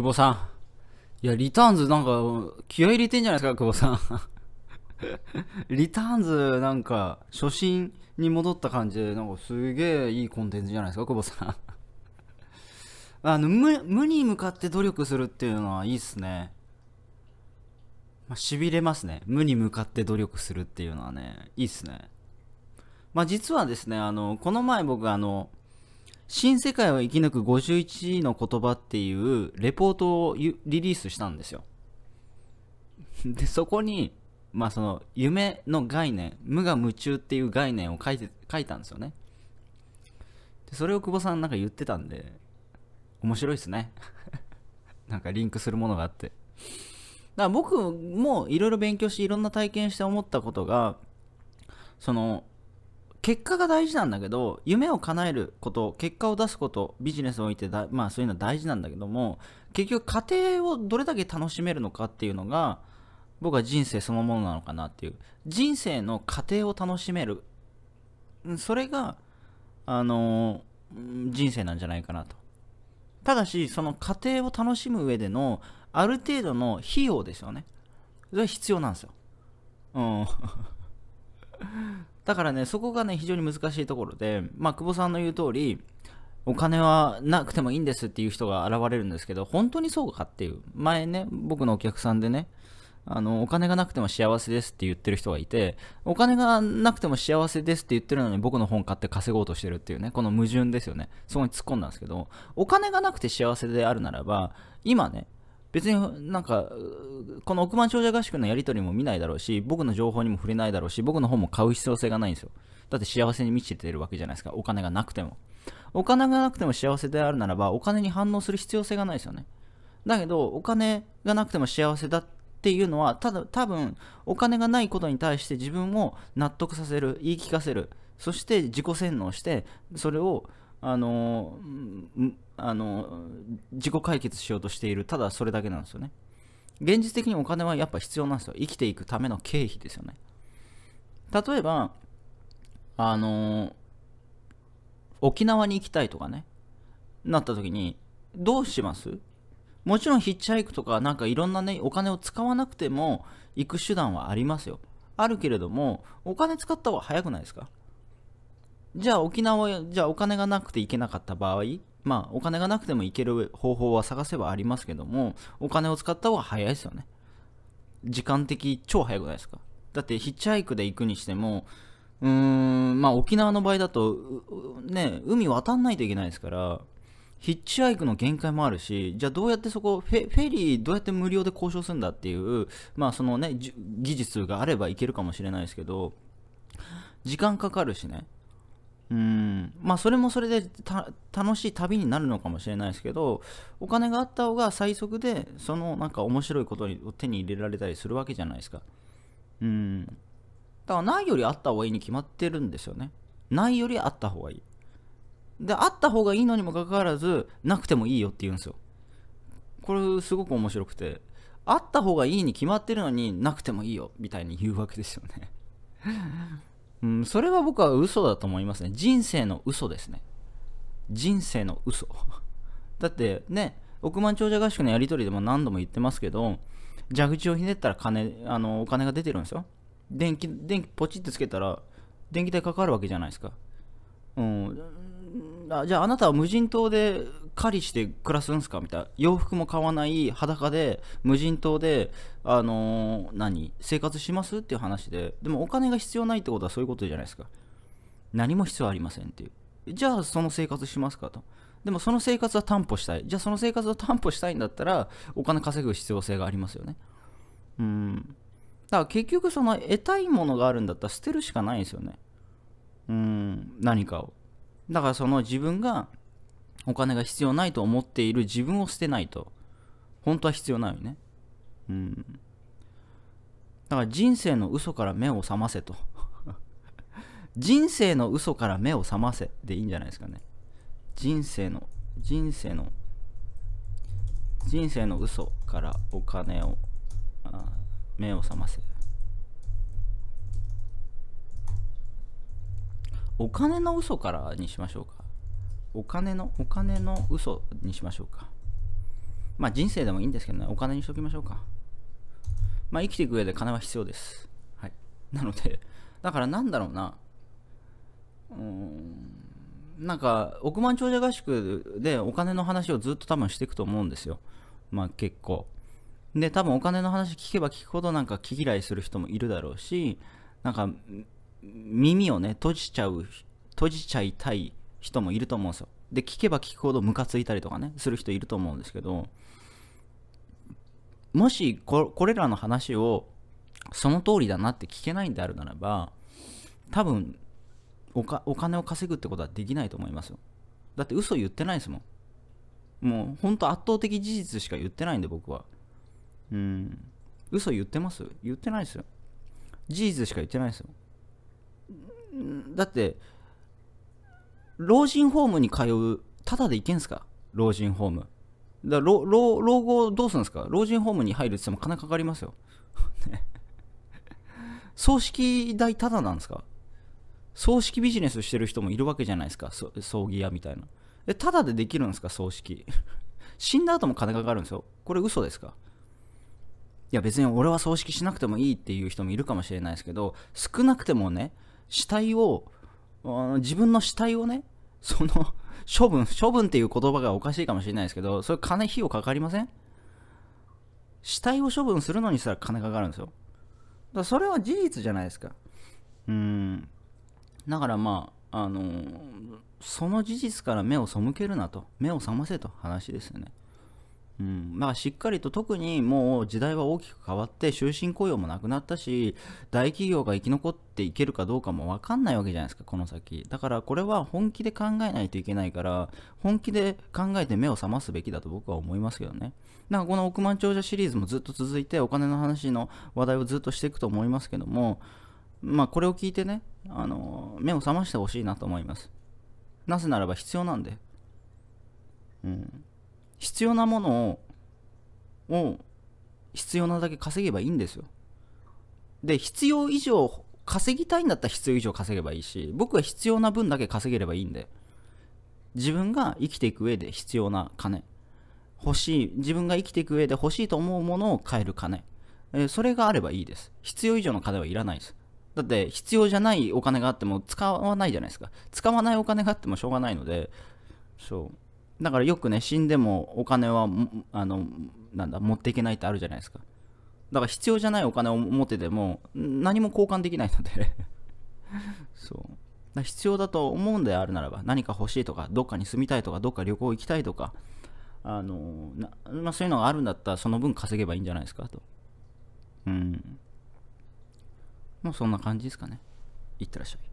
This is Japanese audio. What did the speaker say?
久保さん。いや、リターンズなんか、気合入れてんじゃないですか、久保さん。リターンズなんか、初心に戻った感じで、なんかすげえいいコンテンツじゃないですか、久保さん。あの無、無に向かって努力するっていうのはいいっすね。まあ、痺れますね。無に向かって努力するっていうのはね、いいっすね。まあ、実はですね、あの、この前僕あの、新世界を生き抜く51の言葉っていうレポートをリリースしたんですよ。で、そこに、まあその夢の概念、無我夢中っていう概念を書いて、書いたんですよね。でそれを久保さんなんか言ってたんで、面白いですね。なんかリンクするものがあって。だから僕もいろいろ勉強していろんな体験して思ったことが、その結果が大事なんだけど夢を叶えること結果を出すことビジネスにおいてだ、まあ、そういうのは大事なんだけども結局家庭をどれだけ楽しめるのかっていうのが僕は人生そのものなのかなっていう人生の過程を楽しめるそれがあの人生なんじゃないかなとただしその過程を楽しむ上でのある程度の費用ですよねそれは必要なんですようんだからね、そこがね、非常に難しいところで、まあ、久保さんの言う通り、お金はなくてもいいんですっていう人が現れるんですけど、本当にそうかっていう。前ね、僕のお客さんでね、あの、お金がなくても幸せですって言ってる人がいて、お金がなくても幸せですって言ってるのに僕の本買って稼ごうとしてるっていうね、この矛盾ですよね。そこに突っ込んだんですけど、お金がなくて幸せであるならば、今ね、別になんか、この億万長者合宿のやり取りも見ないだろうし、僕の情報にも触れないだろうし、僕の本も買う必要性がないんですよ。だって幸せに満ちてるわけじゃないですか、お金がなくても。お金がなくても幸せであるならば、お金に反応する必要性がないですよね。だけど、お金がなくても幸せだっていうのは、ただ、多分、お金がないことに対して自分を納得させる、言い聞かせる、そして自己洗脳して、それを、あのあの自己解決しようとしているただそれだけなんですよね現実的にお金はやっぱ必要なんですよ生きていくための経費ですよね例えばあの沖縄に行きたいとかねなった時にどうしますもちろんヒッチハイクとかなんかいろんなねお金を使わなくても行く手段はありますよあるけれどもお金使った方が早くないですかじゃあ沖縄、じゃあお金がなくて行けなかった場合、まあお金がなくても行ける方法は探せばありますけども、お金を使った方が早いですよね。時間的超早くないですか。だってヒッチハイクで行くにしても、うーん、まあ沖縄の場合だと、ね、海渡んないといけないですから、ヒッチハイクの限界もあるし、じゃあどうやってそこ、フェリーどうやって無料で交渉するんだっていう、まあそのね、技術があればいけるかもしれないですけど、時間かかるしね。うんまあそれもそれで楽しい旅になるのかもしれないですけどお金があった方が最速でそのなんか面白いことを手に入れられたりするわけじゃないですかうんだからないよりあった方がいいに決まってるんですよねないよりあった方がいいであった方がいいのにもかかわらずなくてもいいよって言うんですよこれすごく面白くてあった方がいいに決まってるのになくてもいいよみたいに言うわけですよねうん、それは僕は嘘だと思いますね。人生の嘘ですね。人生の嘘。だってね、億万長者合宿のやり取りでも何度も言ってますけど、蛇口をひねったら金、あの、お金が出てるんですよ。電気、電気ポチってつけたら、電気代かかるわけじゃないですか。うん。あじゃああなたは無人島で狩りして暮らすんすかみたいな洋服も買わない裸で無人島であのー、何生活しますっていう話ででもお金が必要ないってことはそういうことじゃないですか何も必要ありませんっていうじゃあその生活しますかとでもその生活は担保したいじゃあその生活を担保したいんだったらお金稼ぐ必要性がありますよねうんだから結局その得たいものがあるんだったら捨てるしかないんですよねうん何かをだからその自分がお金が必要ないと思っている自分を捨てないと。本当は必要ないよね。うん。だから人生の嘘から目を覚ませと。人生の嘘から目を覚ませでいいんじゃないですかね。人生の、人生の、人生の嘘からお金を、あ目を覚ませ。お金の嘘からにしましょうか。お金の、お金の嘘にしましょうか。まあ人生でもいいんですけどね、お金にしときましょうか。まあ生きていく上で金は必要です。はい。なので、だからなんだろうな。うーん。なんか、億万長者合宿でお金の話をずっと多分していくと思うんですよ。まあ結構。で、多分お金の話聞けば聞くほどなんか気嫌いする人もいるだろうし、なんか耳をね、閉じちゃう、閉じちゃいたい人もいると思うんですよ。で、聞けば聞くほどムカついたりとかね、する人いると思うんですけど、もしこれらの話をその通りだなって聞けないんであるならば、多分お金を稼ぐってことはできないと思いますよ。だって嘘言ってないですもん。もう本当圧倒的事実しか言ってないんで僕は。うん。嘘言ってます言ってないですよ。事実しか言ってないですよ。だって老人ホームに通う、ただで行けんすか老人ホーム。だ老老老後どうするんですか老人ホームに入るって言っても金かかりますよ。葬式代ただなんですか葬式ビジネスしてる人もいるわけじゃないですか葬儀屋みたいな。え、ただでできるんですか葬式。死んだ後も金かかるんですよ。これ嘘ですかいや別に俺は葬式しなくてもいいっていう人もいるかもしれないですけど、少なくてもね、死体を自分の死体をね、その、処分、処分っていう言葉がおかしいかもしれないですけど、それ金費用かかりません死体を処分するのにしたら金かかるんですよ。だそれは事実じゃないですか。うん。だからまあ、あのー、その事実から目を背けるなと、目を覚ませと話ですよね。うん、まあしっかりと特にもう時代は大きく変わって終身雇用もなくなったし大企業が生き残っていけるかどうかも分かんないわけじゃないですかこの先だからこれは本気で考えないといけないから本気で考えて目を覚ますべきだと僕は思いますけどねなんかこの億万長者シリーズもずっと続いてお金の話の話題をずっとしていくと思いますけどもまあこれを聞いてねあの目を覚ましてほしいなと思いますなぜならば必要なんでうん必要なものをを必要なだけ稼げばいいんですよで必要以上稼ぎたいんだったら必要以上稼げばいいし僕は必要な分だけ稼げればいいんで自分が生きていく上で必要な金欲しい自分が生きていく上で欲しいと思うものを買える金、えー、それがあればいいです必要以上の金はいらないですだって必要じゃないお金があっても使わないじゃないですか使わないお金があってもしょうがないのでそうだからよくね死んでもお金はあのなんだ持っていけないってあるじゃないですかだから必要じゃないお金を持ってても何も交換できないので そうだ必要だと思うんであるならば何か欲しいとかどっかに住みたいとかどっか旅行行きたいとかあのまあ、そういうのがあるんだったらその分稼げばいいんじゃないですかとうんもうそんな感じですかねいってらっしゃい